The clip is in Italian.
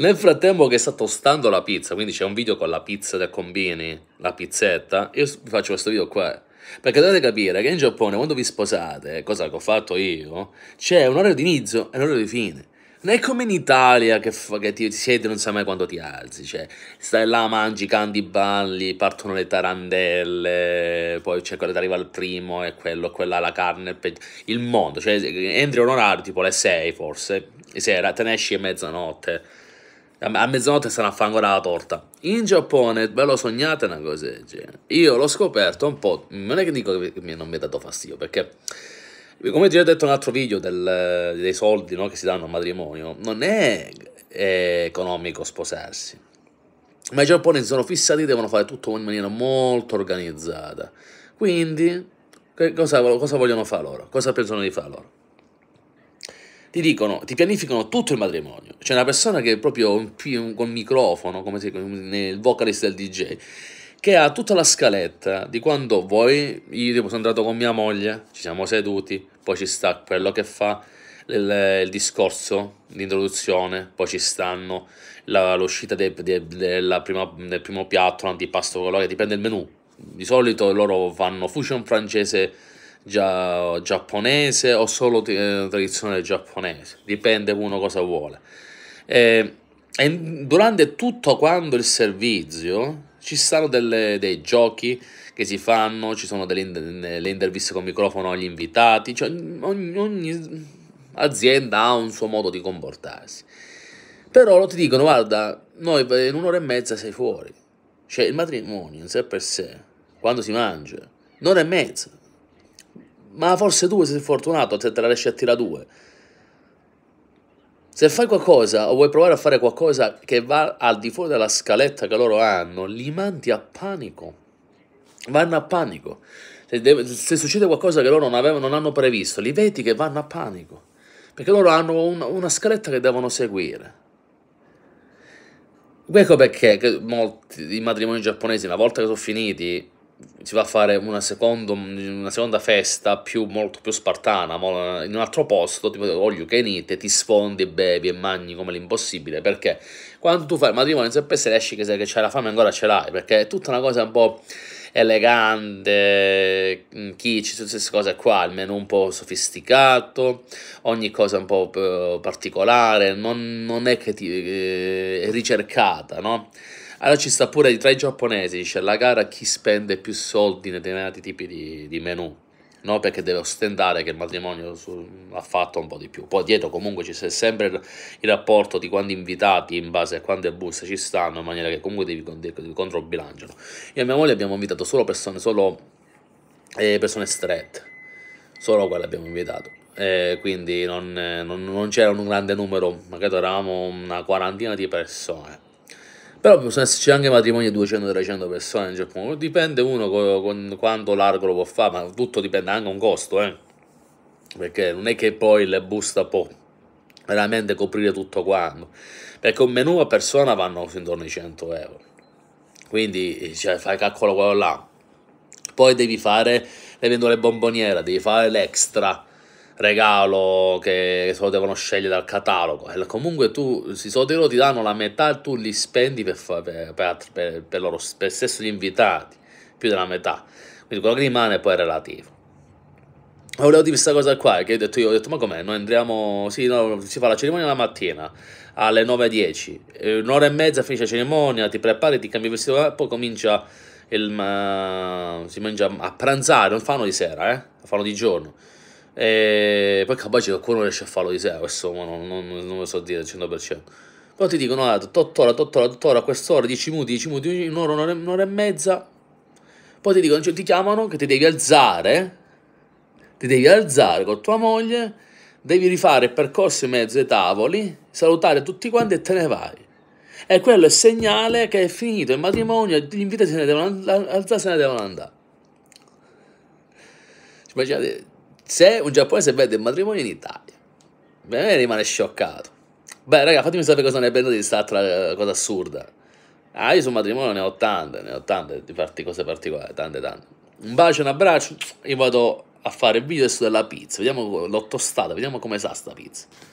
Nel frattempo che sta tostando la pizza, quindi c'è un video con la pizza da combini, la pizzetta, io faccio questo video qua. Perché dovete capire che in Giappone quando vi sposate, cosa che ho fatto io, c'è un'ora di inizio e un'ora di fine. Non è come in Italia che, fa, che ti, siedi e non sai mai quando ti alzi, cioè stai là, mangi, canti, balli, partono le tarandelle, poi c'è quello che arriva al primo e quello, quella, la carne, il, il mondo, cioè entri a un orario tipo le 6 forse, sera, te ne esci a mezzanotte a mezzanotte sarà fa ancora la torta. In Giappone ve lo sognate una cosa del genere. Io l'ho scoperto un po', non è che dico che non mi ha dato fastidio, perché come già ho detto in un altro video del, dei soldi no, che si danno al matrimonio, non è, è economico sposarsi. Ma i giapponesi sono fissati, devono fare tutto in maniera molto organizzata. Quindi, cosa, cosa vogliono fare loro? Cosa pensano di fare loro? ti dicono, ti pianificano tutto il matrimonio. C'è una persona che è proprio con microfono, come si, nel vocalist del DJ, che ha tutta la scaletta di quando voi, io sono andato con mia moglie, ci siamo seduti, poi ci sta quello che fa il, il discorso di introduzione, poi ci stanno la, l'uscita de, de, de, prima, del primo piatto, l'antipasto, quello che dipende dal menù. Di solito loro fanno fusion francese gia giapponese o solo eh, tradizionale giapponese, dipende uno cosa vuole. E, ehm, e durante tutto quando il servizio ci stanno delle, dei giochi che si fanno, ci sono delle, delle interviste con microfono agli invitati, cioè ogni, ogni, azienda ha un suo modo di comportarsi. Però loro ti dicono, guarda, noi in un'ora e mezza sei fuori. Cioè il matrimonio in sé per sé, quando si mangia, un'ora e mezza, ma forse tu sei fortunato se te la riesci a tirare due. Se fai qualcosa o vuoi provare a fare qualcosa che va al di fuori della scaletta che loro hanno, li mandi a panico. Vanno a panico. Se, deve, se succede qualcosa che loro non, avevano, non, hanno previsto, li vedi che vanno a panico. Perché loro hanno un, una scaletta che devono seguire. Ecco perché molti, i matrimoni giapponesi, una volta che sono finiti, si va a fare una, secondo, una seconda festa più, molto più spartana, in un altro posto, tipo olio che nite, ti sfondi, bevi e mangi come l'impossibile, perché quando tu fai il matrimonio sempre se esci che, che c'hai la fame ancora ce l'hai, perché è tutta una cosa un po' elegante, kitsch, mm, tutte queste cose qua, almeno un po' sofisticato, ogni cosa un po' eh, particolare, non, non è che ti, eh, è ricercata, no? Allora ci sta pure tra i giapponesi, c'è la gara chi spende più soldi nei determinati tipi di, di menù, no? perché deve ostentare che il matrimonio su, ha fatto un po' di più. Poi dietro comunque ci c'è sempre il, il, rapporto di quanti invitati in base a quante buste ci stanno, in maniera che comunque devi, devi, devi controbilanciano. Io e mia moglie abbiamo invitato solo persone, solo, eh, persone strette, solo quelle abbiamo invitato. Eh, quindi non, non, non c'era un grande numero, magari eravamo una quarantina di persone però possono esserci anche matrimoni di 200-300 persone in Giappone, dipende uno con, con quanto largo lo può fare, ma tutto dipende anche da un costo, eh. Perché non è che poi le busta può veramente coprire tutto quanto, perché un menù a persona vanno intorno ai 100 euro, quindi cioè, fai calcolo quello là, poi devi fare le vendole bomboniere, devi fare l'extra, regalo che se lo devono scegliere dal catalogo. Comunque tu, si sono loro ti danno la metà, tu li spendi per, per, per, per, loro, per stesso gli invitati, più della metà. Quindi quello che rimane poi è relativo. Ma volevo dire questa cosa qua, che ho detto io, ho detto ma com'è, noi andiamo, sì, no, si fa la cerimonia la mattina alle 9.10, eh, un'ora e mezza finisce la cerimonia, ti prepari, ti cambi il vestito, eh, poi comincia il, si mangia a pranzare, non fanno di sera, eh, fanno di giorno e poi capace qualcuno riesce a farlo di sé, questo non, non, non lo so dire al 100%. Però ti dicono, ah, tuttora, tuttora, tuttora, quest'ora, 10 minuti, 10 minuti, un'ora, un'ora, un'ora e mezza. Poi ti dicono, cioè, ti chiamano che ti devi alzare, ti devi alzare con tua moglie, devi rifare percorsi in mezzo ai tavoli, salutare tutti quanti e te ne vai. E quello è il segnale che è finito il matrimonio e gli invitati se ne devono alzare, se ne devono andare. Immaginate, se un giapponese vede il matrimonio in Italia, bene, rimane scioccato. Beh, raga, fatemi sapere cosa ne pensate di questa altra eh, cosa assurda. Ah, io sul matrimonio ne ho tante, ne ho tante di parti, cose particolari, tante tante. Un bacio, un abbraccio, io vado a fare il video adesso della pizza, vediamo l'ho tostata, vediamo come sa sta pizza.